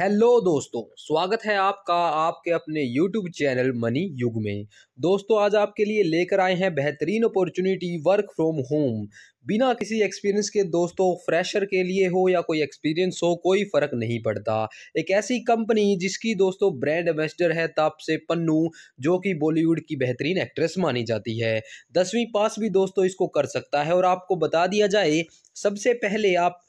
hello दोस्तों स्वागत है आपका आपके अपने यूट्यूब चैनल मनी युग में दोस्तों आज आपके लिए लेकर आए हैं बेहतरीन अपॉर्चुनिटी वर्क फ्रॉम होम बिना किसी एक्सपीरियंस के दोस्तों फ्रेशर के लिए हो या कोई एक्सपीरियंस हो कोई फ़र्क नहीं पड़ता एक ऐसी कंपनी जिसकी दोस्तों ब्रांड एम्बेसडर है ताप से पन्नू जो कि बॉलीवुड की बेहतरीन एक्ट्रेस मानी जाती है दसवीं पास भी दोस्तों इसको कर सकता है और आपको बता दिया जाए सबसे पहले आप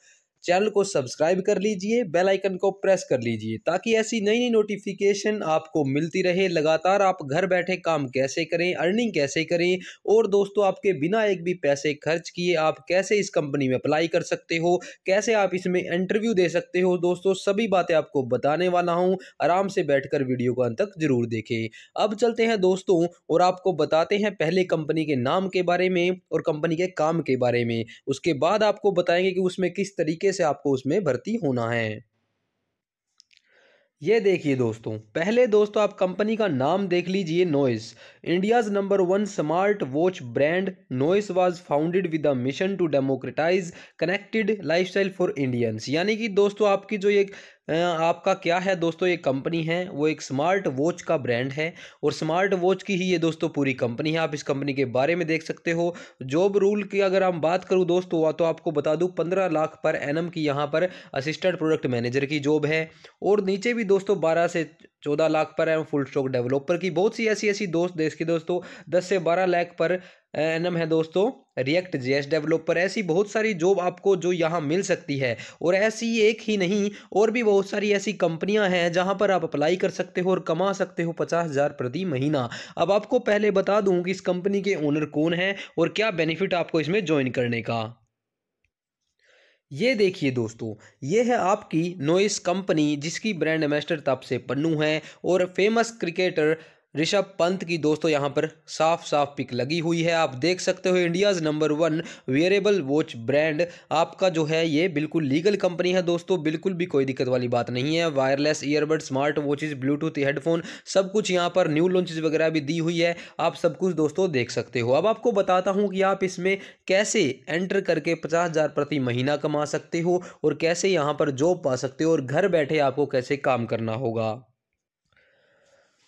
चैनल को सब्सक्राइब कर लीजिए बेल आइकन को प्रेस कर लीजिए ताकि ऐसी नई नई नोटिफिकेशन आपको मिलती रहे लगातार आप घर बैठे काम कैसे करें अर्निंग कैसे करें और दोस्तों आपके बिना एक भी पैसे खर्च किए आप कैसे इस कंपनी में अप्लाई कर सकते हो कैसे आप इसमें इंटरव्यू दे सकते हो दोस्तों सभी बातें आपको बताने वाला हूँ आराम से बैठ वीडियो को अंत तक जरूर देखें अब चलते हैं दोस्तों और आपको बताते हैं पहले कंपनी के नाम के बारे में और कंपनी के काम के बारे में उसके बाद आपको बताएंगे कि उसमें किस तरीके से आपको उसमें भर्ती होना है ये देखिए दोस्तों पहले दोस्तों आप कंपनी का नाम देख लीजिए Noise India's number one smart watch brand Noise was founded with a mission to democratize connected lifestyle for Indians यानी कि दोस्तों आपकी जो ये आपका क्या है दोस्तों ये कंपनी है वो एक स्मार्ट वॉच का ब्रांड है और स्मार्ट वॉच की ही ये दोस्तों पूरी कंपनी है आप इस कंपनी के बारे में देख सकते हो जॉब रूल की अगर हम बात करूँ दोस्तों तो आपको बता दूँ पंद्रह लाख पर एनम की यहाँ पर असिस्टेंट प्रोडक्ट मैनेजर की जॉब है और नीचे भी दोस्तों बारह से चौदह लाख पर एम फुल स्टॉक डेवलपर की बहुत सी ऐसी ऐसी दोस्त देश की दोस्तों दस से बारह लाख पर एनम है दोस्तों रिएक्ट एस डेवलपर ऐसी बहुत सारी जॉब आपको जो यहाँ मिल सकती है और ऐसी एक ही नहीं और भी बहुत सारी ऐसी कंपनियाँ हैं जहाँ पर आप अप्लाई कर सकते हो और कमा सकते हो पचास हज़ार प्रति महीना अब आपको पहले बता दूँ कि इस कंपनी के ओनर कौन है और क्या बेनिफिट आपको इसमें ज्वाइन करने का ये देखिए दोस्तों ये है आपकी नोइस कंपनी जिसकी ब्रांड एम्बेसडर तब तो से पन्नू है और फेमस क्रिकेटर ऋषभ पंत की दोस्तों यहां पर साफ साफ पिक लगी हुई है आप देख सकते हो India's number one wearable watch brand आपका जो है ये बिल्कुल लीगल कंपनी है दोस्तों बिल्कुल भी कोई दिक्कत वाली बात नहीं है wireless earbud smart watches Bluetooth headphone सब कुछ यहाँ पर न्यू लॉन्चेज वगैरह भी दी हुई है आप सब कुछ दोस्तों देख सकते हो अब आपको बताता हूँ कि आप इसमें कैसे एंटर करके पचास प्रति महीना कमा सकते हो और कैसे यहाँ पर जॉब पा सकते हो और घर बैठे आपको कैसे काम करना होगा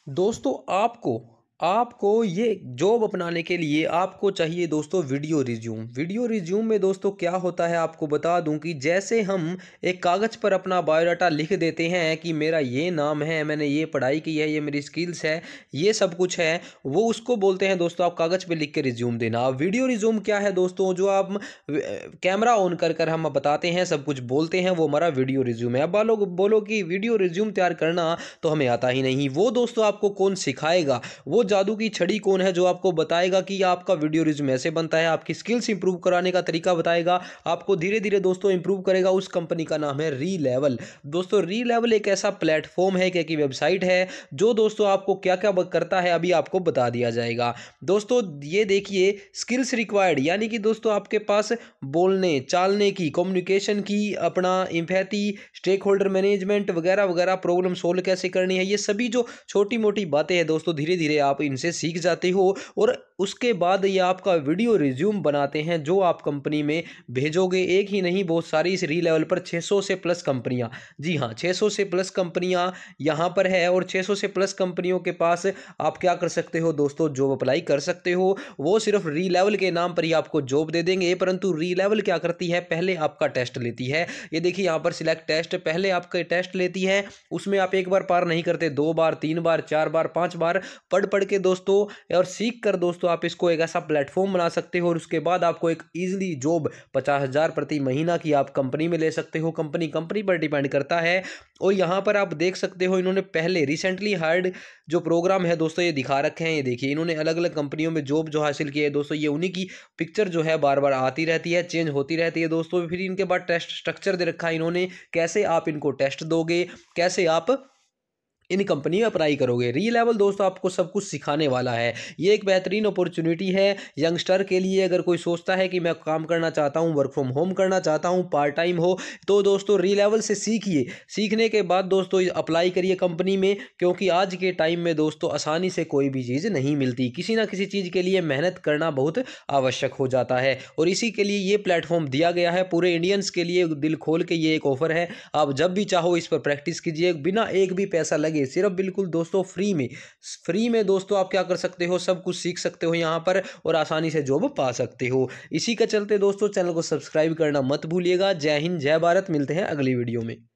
दोस्तों आपको आपको ये जॉब अपनाने के लिए आपको चाहिए दोस्तों वीडियो रिज्यूम वीडियो रिज्यूम में दोस्तों क्या होता है आपको बता दूं कि जैसे हम एक कागज़ पर अपना बायोडाटा लिख देते हैं कि मेरा ये नाम है मैंने ये पढ़ाई की है ये मेरी स्किल्स है ये सब कुछ है वो उसको बोलते हैं दोस्तों आप कागज़ पर लिख के रिज्यूम देना वीडियो रिज्यूम क्या है दोस्तों जो आप कैमरा ऑन कर कर हम बताते हैं सब कुछ बोलते हैं वो हमारा वीडियो रिज्यूम है अब लोग बोलो कि वीडियो रिज्यूम तैयार करना तो हमें आता ही नहीं वो दोस्तों आपको कौन सिखाएगा वो जादू की छड़ी कौन है जो आपको बताएगा कि आपका वीडियो रिज्यूम ऐसे बनता है आपकी स्किल्स इंप्रूव कराने का तरीका बताएगा आपको धीरे धीरे दोस्तों इंप्रूव करेगा उस कंपनी का नाम है री लेवल दोस्तों री लेवल एक ऐसा प्लेटफॉर्म है क्या वेबसाइट है जो दोस्तों आपको क्या क्या करता है अभी आपको बता दिया जाएगा दोस्तों ये देखिए स्किल्स रिक्वायर्ड यानी कि दोस्तों आपके पास बोलने चालने की कम्युनिकेशन की अपना इम्फैती स्टेक होल्डर मैनेजमेंट वगैरह वगैरह प्रॉब्लम सोल्व कैसे करनी है ये सभी जो छोटी मोटी बातें हैं दोस्तों धीरे धीरे आप आप इनसे सीख जाते हो और उसके बाद ये आपका वीडियो रिज्यूम बनाते हैं जो आप कंपनी में भेजोगे एक ही नहीं बहुत सारी इस री लेवल पर 600 से प्लस कंपनियां जी हाँ 600 से प्लस कंपनियां यहाँ पर है और 600 से प्लस कंपनियों के पास आप क्या कर सकते हो दोस्तों जॉब अप्लाई कर सकते हो वो सिर्फ री लेवल के नाम पर ही आपको जॉब दे देंगे परंतु री लेवल क्या करती है पहले आपका टेस्ट लेती है ये देखिए यहाँ पर सिलेक्ट टेस्ट पहले आपका टेस्ट लेती है उसमें आप एक बार पार नहीं करते दो बार तीन बार चार बार पाँच बार पढ़ पढ़ पढ़ के दोस्तों और सीख कर दोस्तों आप इसको एक ऐसा प्लेटफॉर्म बना सकते हो और उसके बाद आपको एक ईजिली जॉब पचास हज़ार प्रति महीना की आप कंपनी में ले सकते हो कंपनी कंपनी पर डिपेंड करता है और यहाँ पर आप देख सकते हो इन्होंने पहले रिसेंटली हायर्ड जो प्रोग्राम है दोस्तों ये दिखा रखे हैं ये देखिए इन्होंने अलग अलग कंपनियों में जॉब जो हासिल की है दोस्तों ये उन्हीं की पिक्चर जो है बार बार आती रहती है चेंज होती रहती है दोस्तों फिर इनके बाद टेस्ट स्ट्रक्चर दे रखा है इन्होंने कैसे आप इनको टेस्ट दोगे कैसे आप इन कंपनी में अप्लाई करोगे री लेवल दोस्तों आपको सब कुछ सिखाने वाला है ये एक बेहतरीन अपॉर्चुनिटी है यंगस्टर के लिए अगर कोई सोचता है कि मैं काम करना चाहता हूँ वर्क फ्रॉम होम करना चाहता हूँ पार्ट टाइम हो तो दोस्तों री लेवल से सीखिए सीखने के बाद दोस्तों अप्लाई करिए कंपनी में क्योंकि आज के टाइम में दोस्तों आसानी से कोई भी चीज़ नहीं मिलती किसी ना किसी चीज़ के लिए मेहनत करना बहुत आवश्यक हो जाता है और इसी के लिए ये प्लेटफॉर्म दिया गया है पूरे इंडियंस के लिए दिल खोल के ये एक ऑफ़र है आप जब भी चाहो इस पर प्रैक्टिस कीजिए बिना एक भी पैसा लगे लगे सिर्फ बिल्कुल दोस्तों फ्री में फ्री में दोस्तों आप क्या कर सकते हो सब कुछ सीख सकते हो यहाँ पर और आसानी से जॉब पा सकते हो इसी के चलते दोस्तों चैनल को सब्सक्राइब करना मत भूलिएगा जय हिंद जय भारत मिलते हैं अगली वीडियो में